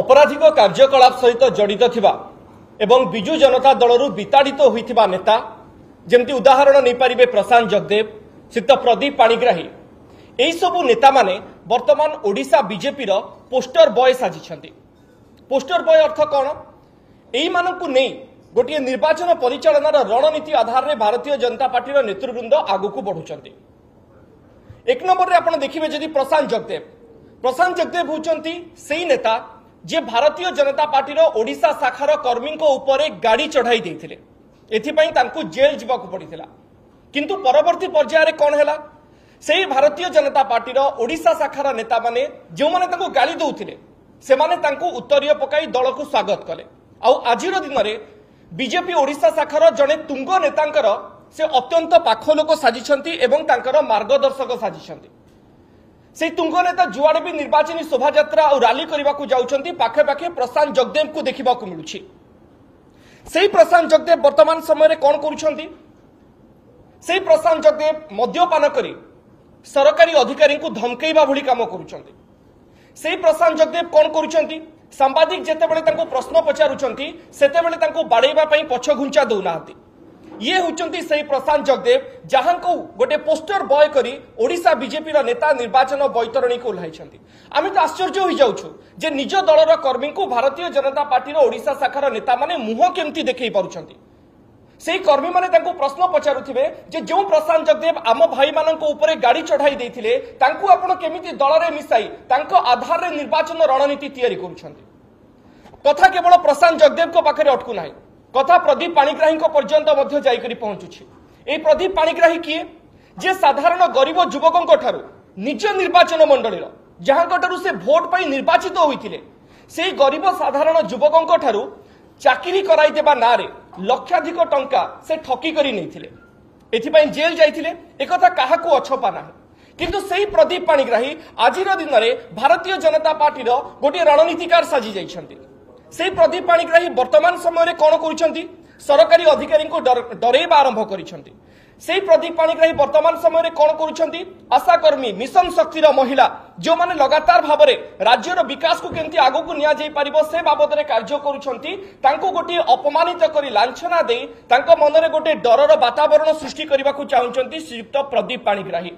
অপরাধিক কার্যকলাপ সহিত জড়িত থিবা এবং বিজু জনতা দলর বিতাড়িত হয়েছে নেতা যেমতি উদাহরণ নিয়ে প্রশান্ত জগদেব সিদ্ধ প্রদীপ পাণিগ্রাহী এইসবু নেতা মানে বর্তমান ওড়িশা বিজেপির পোস্টর বয় সাজিছেন পোস্টর বয় অর্থ কণ এই মানুষ নেই গোটিয়ে নির্বাচন পরিচালনার রণনীতি আধারে ভারতীয় জনতা পার্টির নেতৃবৃন্দ আগুকু বড়ুচার এক নম্বরের আপনার দেখবে যদি প্রশান্ত জগদেব প্রশান্ত জগদেব হচ্ছেন সেই নেতা যে ভারতীয় জনতা পার্টির ওড়িশা শাখার কর্মী উপরে গাড়ি চড়াই দিয়ে এথিপাই তাঁকু জেল যাওয়া পড়ে কিন্তু পরবর্তী পর্যায়ে কণ হল সেই ভারতীয় জনতা পার্টির ওড়িশা শাখার নেতা মানে যে গাড়ি দৌলে সে উত্তরীয় পকাই দলক স্বাগত কলে আজির দিনরে বিজেপি ওড়িশা শাখার জনে তুঙ্গ নেতা সে অত্যন্ত পাখ লোক সাজিছেন এবং তাঁর মার্গদর্শক সাজিছেন से तुंग नेता जुआड़े भी निर्वाचन शोभा और राखे पाखे प्रशांत जगदेव को देखा मिलू प्रशांत जगदेव बर्तमान समय कौन कर प्रशांत जगदेव मद्यपान कर सरकारी अधिकारी धमक कम कर प्रशांत जगदेव कौन कर सांबादिक जिते प्रश्न पचारूँ से बाड़ेवाई पछघुंचा दौना ଇଏ ହେଉଛନ୍ତି ସେହି ପ୍ରଶାନ୍ତ ଜଗଦେବ ଯାହାଙ୍କୁ ଗୋଟେ ପୋଷ୍ଟର ବୟ କରି ଓଡ଼ିଶା ବିଜେପିର ନେତା ନିର୍ବାଚନ ବୈତରଣୀକୁ ଓହ୍ଲାଇଛନ୍ତି ଆମେ ତ ଆଶ୍ଚର୍ଯ୍ୟ ହୋଇଯାଉଛୁ ଯେ ନିଜ ଦଳର କର୍ମୀଙ୍କୁ ଭାରତୀୟ ଜନତା ପାର୍ଟିର ଓଡ଼ିଶା ଶାଖାର ନେତାମାନେ ମୁହଁ କେମିତି ଦେଖେଇ ପାରୁଛନ୍ତି সেই কর্মী মানে তাকে প্রশ্ন পচারুবে যে যে প্রশান্ত জগদেব আম ভাই উপরে গাড়ি চড়াই দিয়ে তাঁকু আপনার কেমিতি দলরে মিশাই তাঁক আধারে নির্বাচন রণনীতি তৈরি করছেন কথা কেবল প্রশান্ত জগদেব পাখে অটকু না কথা প্রদীপ পাণিগ্রাহীঙ্ পর্যন্ত যাই যাইকরি পৌঁছুছি এই প্রদীপ পাণিগ্রাহী কি যে সাধারণ গরিব যুবকঙ্কঠারু নিজ নির্বাচন মণ্ডলীর যাহাঙ্কঠারু সে ভোট পাই নির্বাচিত হয়েছিল সেই গরিব সাধারণ যুবকঙ্কঠারু চাকরি করাই দেবা নাঁরে লক্ষাধিক টঙ্কা সে ঠকি করে নিয়েছিল এথিপাই জেল যাইলে একথা কাহাকু অছপা না কিন্তু সেই প্রদীপ পাণিগ্রাহী আজির দিনরে ভারতীয় জনতা পার্টির গোটিয়ে রণনীতিকার সাজি যাইছেন সেই প্রদীপ পাণিগ্রাহী বর্তমান সময়ে কোণ করছেন সরকারি অধিকারী ডরাইবা আরম্ভ করছেন সেই প্রদীপ পাণিগ্রাহী বর্তমান সময়ে কোণ করছেন আশাকর্মী মিশন শক্তির মহিলা যে লগাতার ভাবে রাজ্যর বিকাশ কেমতি আগুক নিয়ে যাই পার সে বাবদে কাজ করছেন তাঁকু গোটি অপমানিত করে লাঞ্ছনা দিয়ে তাঁক মনরে গোটে ডরর বাতাবরণ সৃষ্টি করা চাহুমান শ্রীযুক্ত প্রদীপ পাণিগ্রাহী